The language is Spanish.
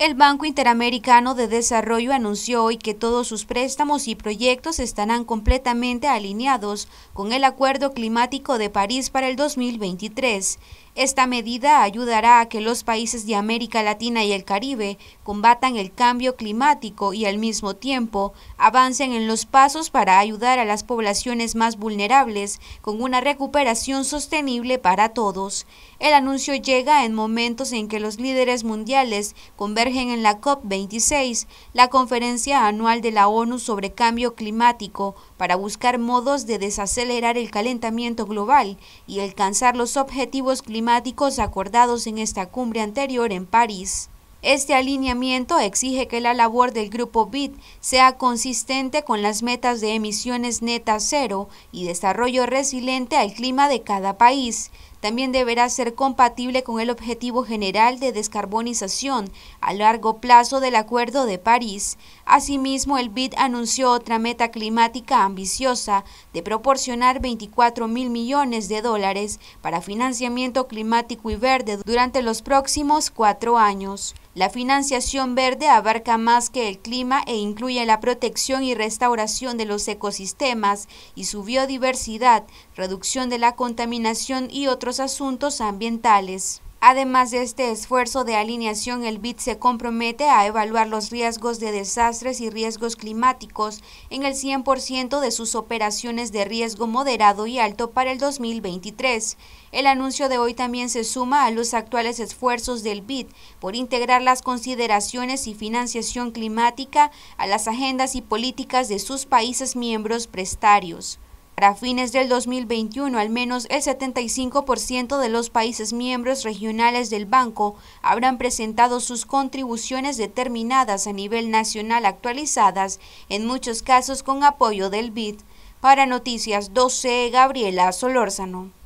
El Banco Interamericano de Desarrollo anunció hoy que todos sus préstamos y proyectos estarán completamente alineados con el Acuerdo Climático de París para el 2023. Esta medida ayudará a que los países de América Latina y el Caribe combatan el cambio climático y al mismo tiempo avancen en los pasos para ayudar a las poblaciones más vulnerables con una recuperación sostenible para todos. El anuncio llega en momentos en que los líderes mundiales convergen en la COP26, la conferencia anual de la ONU sobre cambio climático, para buscar modos de desacelerar el calentamiento global y alcanzar los objetivos climáticos climáticos acordados en esta cumbre anterior en París. Este alineamiento exige que la labor del grupo BID sea consistente con las metas de emisiones netas cero y desarrollo resiliente al clima de cada país, también deberá ser compatible con el objetivo general de descarbonización a largo plazo del Acuerdo de París. Asimismo, el BID anunció otra meta climática ambiciosa de proporcionar 24 mil millones de dólares para financiamiento climático y verde durante los próximos cuatro años. La financiación verde abarca más que el clima e incluye la protección y restauración de los ecosistemas y su biodiversidad, reducción de la contaminación y otros asuntos ambientales. Además de este esfuerzo de alineación, el BID se compromete a evaluar los riesgos de desastres y riesgos climáticos en el 100% de sus operaciones de riesgo moderado y alto para el 2023. El anuncio de hoy también se suma a los actuales esfuerzos del BID por integrar las consideraciones y financiación climática a las agendas y políticas de sus países miembros prestarios. Para fines del 2021, al menos el 75% de los países miembros regionales del banco habrán presentado sus contribuciones determinadas a nivel nacional actualizadas, en muchos casos con apoyo del BID. Para Noticias 12, Gabriela Solórzano.